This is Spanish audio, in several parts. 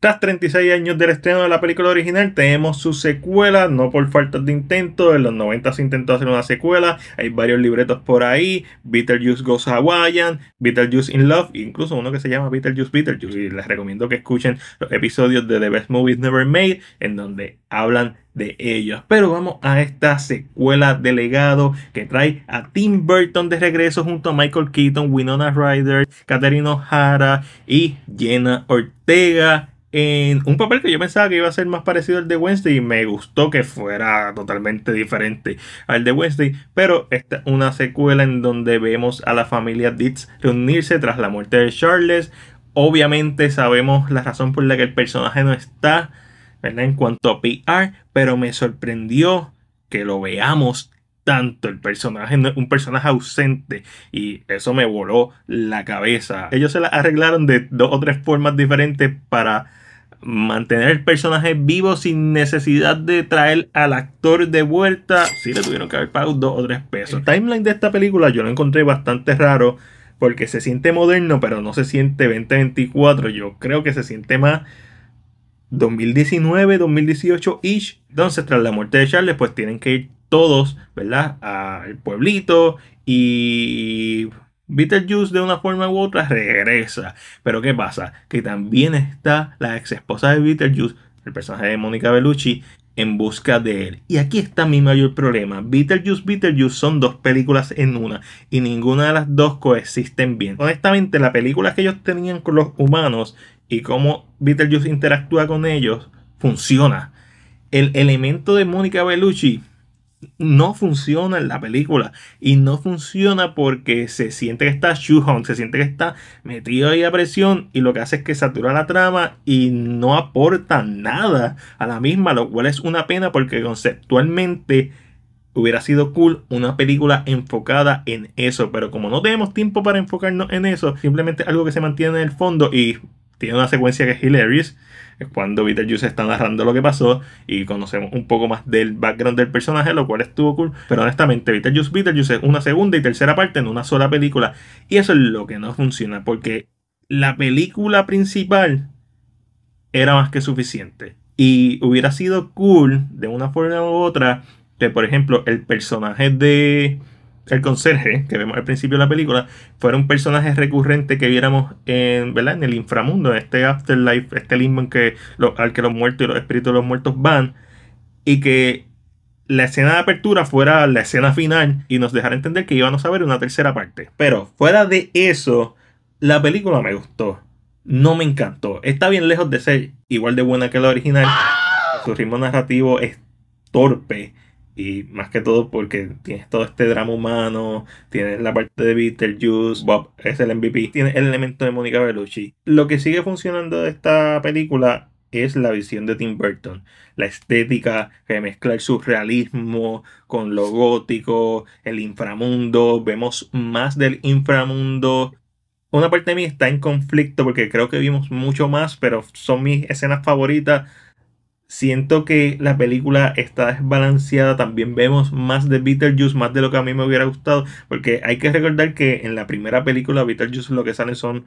Tras 36 años del estreno de la película original, tenemos su secuela, no por falta de intento. En los 90 se intentó hacer una secuela, hay varios libretos por ahí: Beetlejuice Goes Hawaiian, Beetlejuice in Love, incluso uno que se llama Beetlejuice Beetlejuice. Y les recomiendo que escuchen los episodios de The Best Movies Never Made, en donde hablan de ellos. Pero vamos a esta secuela de legado que trae a Tim Burton de regreso junto a Michael Keaton, Winona Ryder, Katherine O'Hara y Jenna Ortega en un papel que yo pensaba que iba a ser más parecido al de Wednesday y me gustó que fuera totalmente diferente al de Wednesday, pero esta es una secuela en donde vemos a la familia Ditz reunirse tras la muerte de Charles. Obviamente sabemos la razón por la que el personaje no está, ¿verdad? En cuanto a PR, pero me sorprendió que lo veamos tanto. El personaje un personaje ausente. Y eso me voló la cabeza. Ellos se la arreglaron de dos o tres formas diferentes para mantener el personaje vivo sin necesidad de traer al actor de vuelta. Sí le tuvieron que haber pagado dos o tres pesos. El timeline de esta película yo lo encontré bastante raro porque se siente moderno, pero no se siente 2024. Yo creo que se siente más 2019, 2018-ish. Entonces, tras la muerte de Charles, pues tienen que ir todos, ¿verdad? Al pueblito y Beetlejuice de una forma u otra regresa. Pero ¿qué pasa? Que también está la ex esposa de Beetlejuice, el personaje de Mónica Bellucci, en busca de él. Y aquí está mi mayor problema. Beetlejuice, Beetlejuice son dos películas en una y ninguna de las dos coexisten bien. Honestamente, la película que ellos tenían con los humanos y cómo Beetlejuice interactúa con ellos funciona. El elemento de Mónica Bellucci no funciona en la película. Y no funciona porque se siente que está shoehorn, se siente que está metido ahí a presión. Y lo que hace es que satura la trama y no aporta nada a la misma, lo cual es una pena porque conceptualmente hubiera sido cool una película enfocada en eso, pero como no tenemos tiempo para enfocarnos en eso, simplemente algo que se mantiene en el fondo y tiene una secuencia que es hilarious. Es cuando Beetlejuice está narrando lo que pasó y conocemos un poco más del background del personaje, lo cual estuvo cool. Pero honestamente, Beetlejuice, Beetlejuice es una segunda y tercera parte en una sola película. Y eso es lo que no funciona, porque la película principal era más que suficiente. Y hubiera sido cool, de una forma u otra, que por ejemplo el personaje de el conserje que vemos al principio de la película fuera un personaje recurrente que viéramos en, en el inframundo, en este afterlife, este limbo en que al que los muertos y los espíritus de los muertos van, y que la escena de apertura fuera la escena final y nos dejara entender que íbamos a ver una tercera parte. Pero fuera de eso, la película me gustó. No me encantó. Está bien lejos de ser igual de buena que la original. Su ritmo narrativo es torpe y más que todo porque tienes todo este drama humano, tienes la parte de Beetlejuice, Bob es el MVP, tienes el elemento de Mónica Bellucci. Lo que sigue funcionando de esta película es la visión de Tim Burton. La estética, mezclar el surrealismo con lo gótico, el inframundo. Vemos más del inframundo. Una parte de mí está en conflicto porque creo que vimos mucho más, pero son mis escenas favoritas Siento que la película está desbalanceada. También vemos más de Beetlejuice, más de lo que a mí me hubiera gustado. Porque hay que recordar que en la primera película, Beetlejuice lo que sale son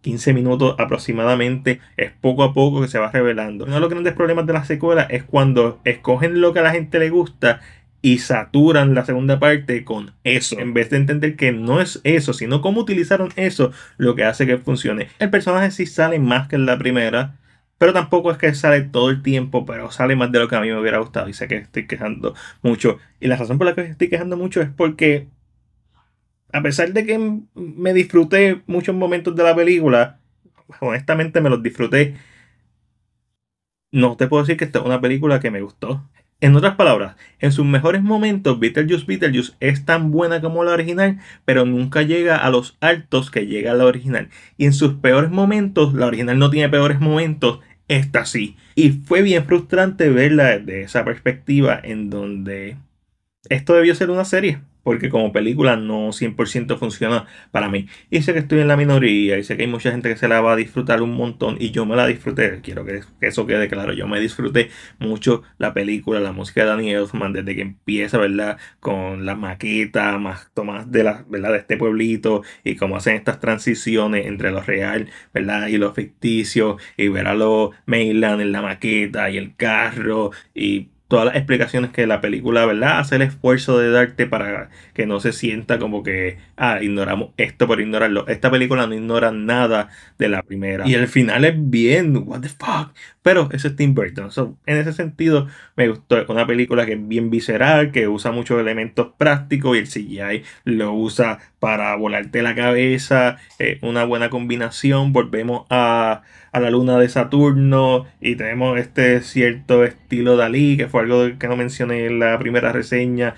15 minutos aproximadamente, es poco a poco que se va revelando. Uno de los grandes problemas de la secuela es cuando escogen lo que a la gente le gusta y saturan la segunda parte con eso. En vez de entender que no es eso, sino cómo utilizaron eso lo que hace que funcione. El personaje sí sale más que en la primera. Pero tampoco es que sale todo el tiempo, pero sale más de lo que a mí me hubiera gustado. Y sé que estoy quejando mucho. Y la razón por la que estoy quejando mucho es porque, a pesar de que me disfruté muchos momentos de la película, honestamente me los disfruté. No te puedo decir que esta es una película que me gustó. En otras palabras, en sus mejores momentos, Beetlejuice Beetlejuice es tan buena como la original, pero nunca llega a los altos que llega la original. Y en sus peores momentos, la original no tiene peores momentos, esta sí. Y fue bien frustrante verla desde esa perspectiva en donde esto debió ser una serie, porque como película no 100% funciona para mí. Y sé que estoy en la minoría, y sé que hay mucha gente que se la va a disfrutar un montón, y yo me la disfruté, quiero que, eso quede claro, yo me disfruté mucho la película, la música de Danny Elfman, desde que empieza, ¿verdad? Con la maqueta, más tomas de, la, ¿verdad? de este pueblito, y cómo hacen estas transiciones entre lo real, ¿verdad? Y lo ficticio, y ver a los mailand en la maqueta, y el carro, y todas las explicaciones que la película, ¿verdad? Hace el esfuerzo de darte para que no se sienta como que, ah, ignoramos esto por ignorarlo. Esta película no ignora nada de la primera. Y el final es bien, what the fuck. Pero ese es Tim Burton. en ese sentido, me gustó. Es una película que es bien visceral, que usa muchos elementos prácticos y el CGI lo usa para volarte la cabeza. una buena combinación. Volvemos a la luna de Saturno y tenemos este cierto estilo Dalí, que fue algo que no mencioné en la primera reseña,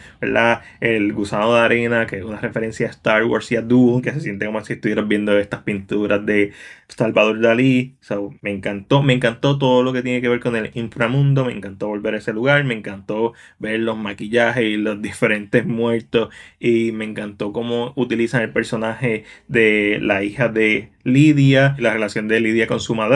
El gusano de arena, que es una referencia a Star Wars y a Dune, que se siente como si estuvieras viendo estas pinturas de Salvador Dalí. me encantó, me encantó todo lo que tiene que ver con el inframundo, me encantó volver a ese lugar, me encantó ver los maquillajes y los diferentes muertos y me encantó cómo utilizan el personaje de la hija de Lidia, la relación de Lidia con su madre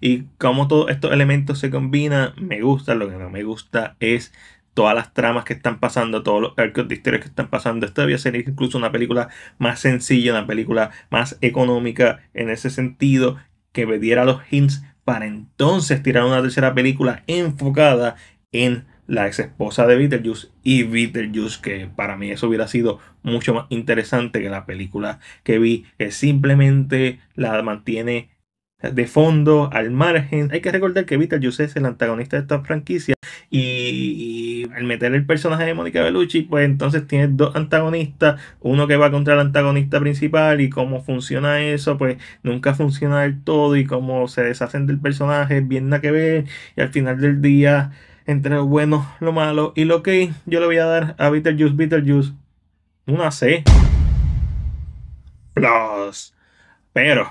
y cómo todos estos elementos se combinan, me gusta, lo que no me gusta es todas las tramas que están pasando, todos los arcos de que están pasando. Esto debía ser incluso una película más sencilla, una película más económica en ese sentido, que me diera los hints para entonces tirar una tercera película enfocada en la ex esposa de Beetlejuice y Beetlejuice, que para mí eso hubiera sido mucho más interesante que la película que vi, que simplemente la mantiene de fondo, al margen. Hay que recordar que Beetlejuice es el antagonista de esta franquicia y, al meter el personaje de Mónica Bellucci, pues entonces tiene dos antagonistas, uno que va contra el antagonista principal y cómo funciona eso, pues nunca funciona del todo y cómo se deshacen del personaje, bien nada que ver y al final del día entre lo bueno, lo malo y lo que yo le voy a dar a Beetlejuice, Beetlejuice una C. Plus. Pero